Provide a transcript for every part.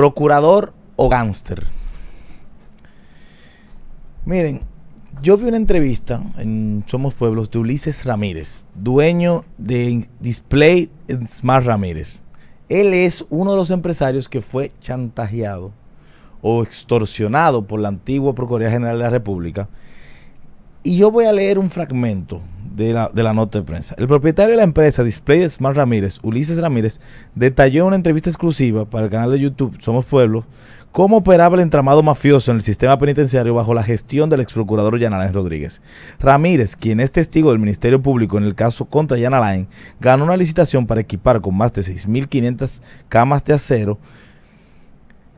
¿Procurador o gángster? Miren, yo vi una entrevista en Somos Pueblos de Ulises Ramírez, dueño de Display Smart Ramírez. Él es uno de los empresarios que fue chantajeado o extorsionado por la antigua Procuraduría General de la República. Y yo voy a leer un fragmento de la, nota de prensa. El propietario de la empresa Display Smart Ramírez, Ulises Ramírez, detalló en una entrevista exclusiva para el canal de YouTube Somos Pueblo cómo operaba el entramado mafioso en el sistema penitenciario bajo la gestión del ex procurador Yanalain Rodríguez. Ramírez, quien es testigo del Ministerio Público en el caso contra Yanalain, ganó una licitación para equipar con más de 6.500 camas de acero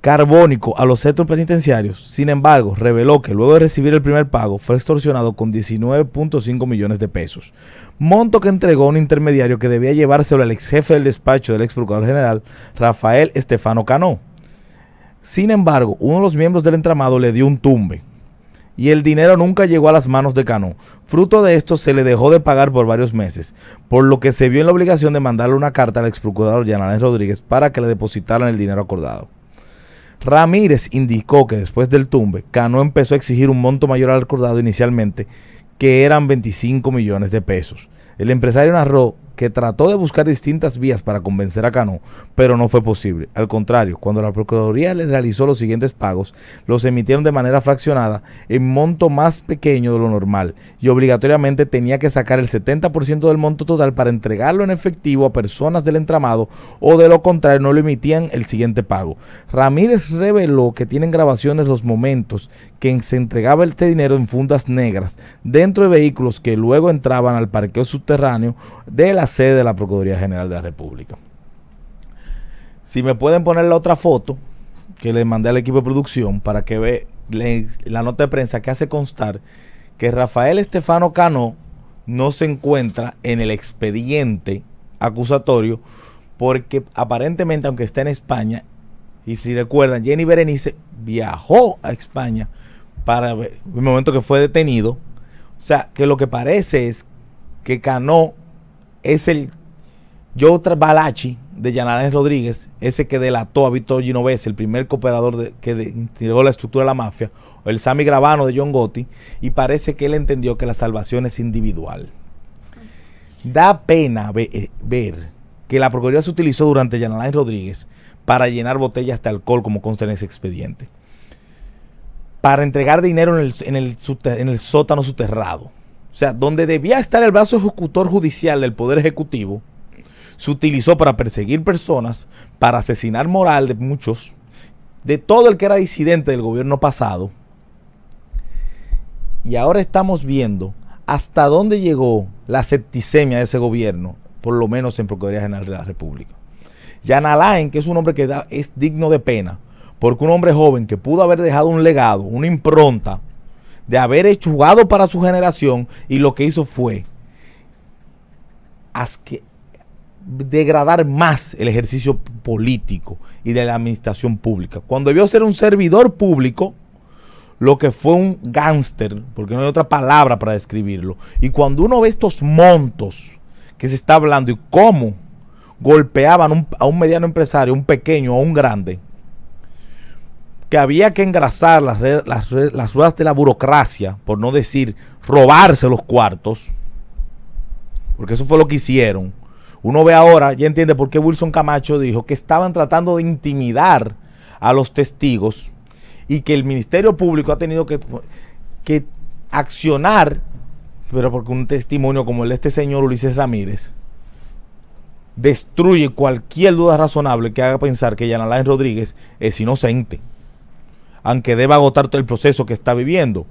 carbónico a los centros penitenciarios. Sin embargo, reveló que luego de recibir el primer pago fue extorsionado con 19.5 millones de pesos. Monto que entregó un intermediario que debía llevárselo al ex jefe del despacho del ex procurador general, Rafael Estefano Cano. Sin embargo, uno de los miembros del entramado le dio un tumbe. Y el dinero nunca llegó a las manos de Cano. Fruto de esto se le dejó de pagar por varios meses, por lo que se vio en la obligación de mandarle una carta al ex procurador Rodríguez para que le depositaran el dinero acordado. Ramírez indicó que después del tumbe, Cano empezó a exigir un monto mayor al acordado inicialmente, que eran 25 millones de pesos. El empresario narró que trató de buscar distintas vías para convencer a Cano, pero no fue posible. Al contrario, cuando la Procuraduría le realizó los siguientes pagos, los emitieron de manera fraccionada en monto más pequeño de lo normal y obligatoriamente tenía que sacar el 70% del monto total para entregarlo en efectivo a personas del entramado o de lo contrario no lo emitían el siguiente pago. Ramírez reveló que tienen grabaciones los momentos que se entregaba este dinero en fundas negras dentro de vehículos que luego entraban al parqueo subterráneo de la sede de la Procuraduría General de la República. Si me pueden poner la otra foto que le mandé al equipo de producción para que ve la nota de prensa que hace constar que Rafael Estefano Cano no se encuentra en el expediente acusatorio porque aparentemente, aunque está en España, y si recuerdan, Jenny Berenice viajó a España para ver el momento que fue detenido. O sea, que lo que parece es que Cano es el Joe Balachi de Yanales Rodríguez, ese que delató a Víctor Ginovese, el primer cooperador que tiró la estructura de la mafia, o el Sammy Gravano de John Gotti, y parece que él entendió que la salvación es individual. Da pena eh, ver que la Procuraduría se utilizó durante Yanalain Rodríguez para llenar botellas de alcohol, como consta en ese expediente, para entregar dinero en el, en el sótano soterrado o sea, donde debía estar el brazo ejecutor judicial del Poder Ejecutivo, se utilizó para perseguir personas, para asesinar moral de muchos, de todo el que era disidente del gobierno pasado. Y ahora estamos viendo hasta dónde llegó la septicemia de ese gobierno, por lo menos en Procuraduría General de la República. Jan Alain, que es un hombre que es digno de pena, porque un hombre joven que pudo haber dejado un legado, una impronta, de haber hecho, jugado para su generación y lo que hizo fue que degradar más el ejercicio político y de la administración pública. Cuando debió ser un servidor público, lo que fue un gángster, porque no hay otra palabra para describirlo. Y cuando uno ve estos montos que se está hablando y cómo golpeaban a un mediano empresario, un pequeño o un grande, que había que engrasar las, las, ruedas de la burocracia, por no decir robarse los cuartos, porque eso fue lo que hicieron. Uno ve ahora, ya entiende por qué Wilson Camacho dijo que estaban tratando de intimidar a los testigos y que el Ministerio Público ha tenido que, que accionar, pero porque un testimonio como el de este señor Ulises Ramírez destruye cualquier duda razonable que haga pensar que Yanalain Rodríguez es inocente aunque deba agotar todo el proceso que está viviendo.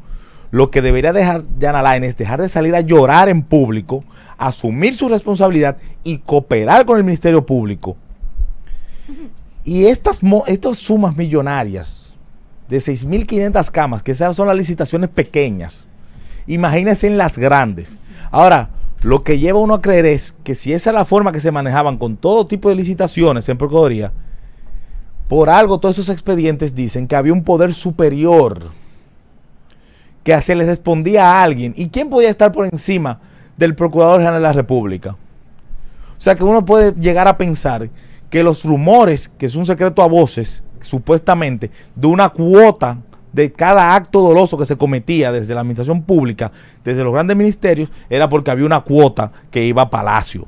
Lo que debería dejar Diana Lain es dejar de salir a llorar en público, asumir su responsabilidad y cooperar con el Ministerio Público. Y estas, estas sumas millonarias de 6.500 camas, que esas son las licitaciones pequeñas, imagínense en las grandes. Ahora, lo que lleva uno a creer es que si esa es la forma que se manejaban con todo tipo de licitaciones en Procuraduría, por algo todos esos expedientes dicen que había un poder superior que se le respondía a alguien. ¿Y quién podía estar por encima del Procurador General de la República? O sea que uno puede llegar a pensar que los rumores, que es un secreto a voces, supuestamente, de una cuota de cada acto doloso que se cometía desde la administración pública, desde los grandes ministerios, era porque había una cuota que iba a Palacio.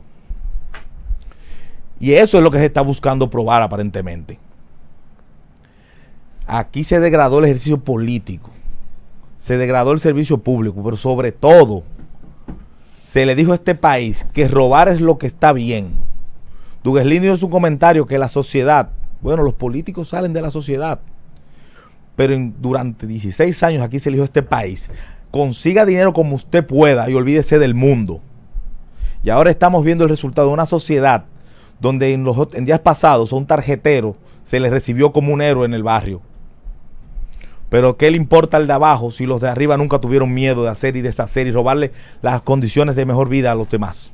Y eso es lo que se está buscando probar aparentemente. Aquí se degradó el ejercicio político, se degradó el servicio público, pero sobre todo se le dijo a este país que robar es lo que está bien. Dugueslin hizo un su comentario que la sociedad, bueno, los políticos salen de la sociedad, pero durante 16 años aquí se le dijo a este país. Consiga dinero como usted pueda y olvídese del mundo. Y ahora estamos viendo el resultado de una sociedad donde en, los, en días pasados a un tarjetero se le recibió como un héroe en el barrio. Pero ¿qué le importa al de abajo si los de arriba nunca tuvieron miedo de hacer y deshacer y robarle las condiciones de mejor vida a los demás?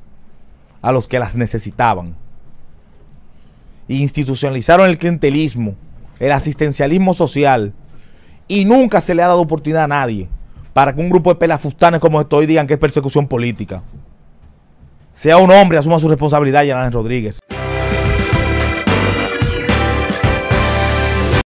A los que las necesitaban. institucionalizaron el clientelismo, el asistencialismo social. Y nunca se le ha dado oportunidad a nadie para que un grupo de pelafustanes como esto hoy digan que es persecución política. Sea un hombre, asuma su responsabilidad, Yanán Rodríguez.